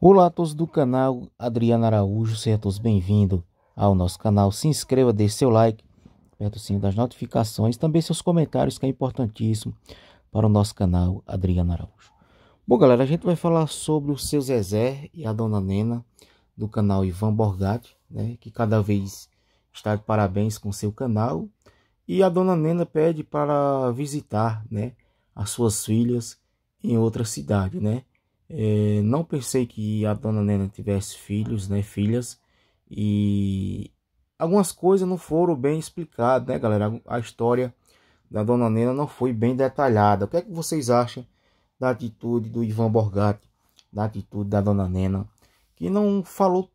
Olá a todos do canal Adriano Araújo, sejam todos bem-vindos ao nosso canal. Se inscreva, deixe seu like, aperta o sininho das notificações, também seus comentários que é importantíssimo para o nosso canal Adriano Araújo. Bom galera, a gente vai falar sobre o seu Zezé e a Dona Nena do canal Ivan Borgatti, né, que cada vez está de parabéns com seu canal. E a Dona Nena pede para visitar né, as suas filhas em outra cidade, né? É, não pensei que a dona Nena tivesse filhos, né, filhas, e algumas coisas não foram bem explicadas, né, galera? A história da dona Nena não foi bem detalhada. O que é que vocês acham da atitude do Ivan Borgatti, da atitude da dona Nena, que não falou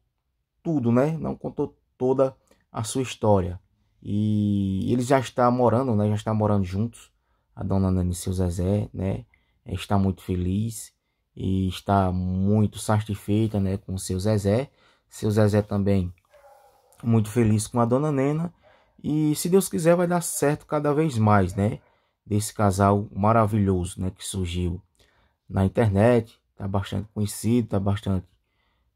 tudo, né? Não contou toda a sua história. E eles já está morando, né? Já está morando juntos, a dona Nena e seu Zezé, né? É, está muito feliz e está muito satisfeita né, com o seu Zezé. Seu Zezé também muito feliz com a dona Nena. E se Deus quiser, vai dar certo cada vez mais, né? Desse casal maravilhoso, né? Que surgiu na internet, está bastante conhecido, está bastante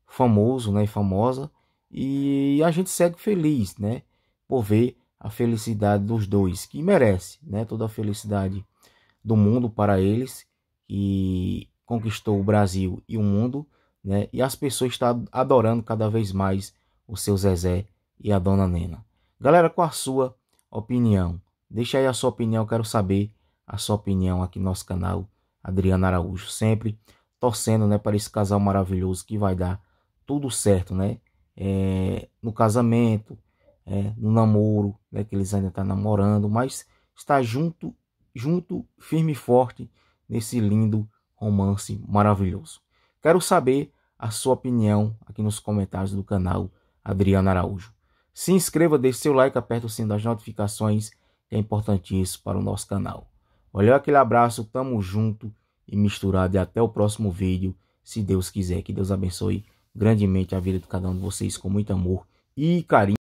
famoso, né? Famosa. E a gente segue feliz, né? Por ver a felicidade dos dois, que merece, né? Toda a felicidade do mundo para eles. E conquistou o Brasil e o mundo, né? E as pessoas estão adorando cada vez mais o seu Zezé e a Dona Nena. Galera, qual a sua opinião? Deixa aí a sua opinião, quero saber a sua opinião aqui no nosso canal Adriano Araújo, sempre torcendo, né, para esse casal maravilhoso que vai dar tudo certo, né? É, no casamento, é, no namoro, né, que eles ainda estão tá namorando, mas está junto, junto, firme e forte nesse lindo romance maravilhoso. Quero saber a sua opinião aqui nos comentários do canal Adriano Araújo. Se inscreva, deixe seu like, aperte o sininho das notificações, que é importantíssimo para o nosso canal. Valeu, aquele abraço, tamo junto e misturado e até o próximo vídeo, se Deus quiser. Que Deus abençoe grandemente a vida de cada um de vocês com muito amor e carinho.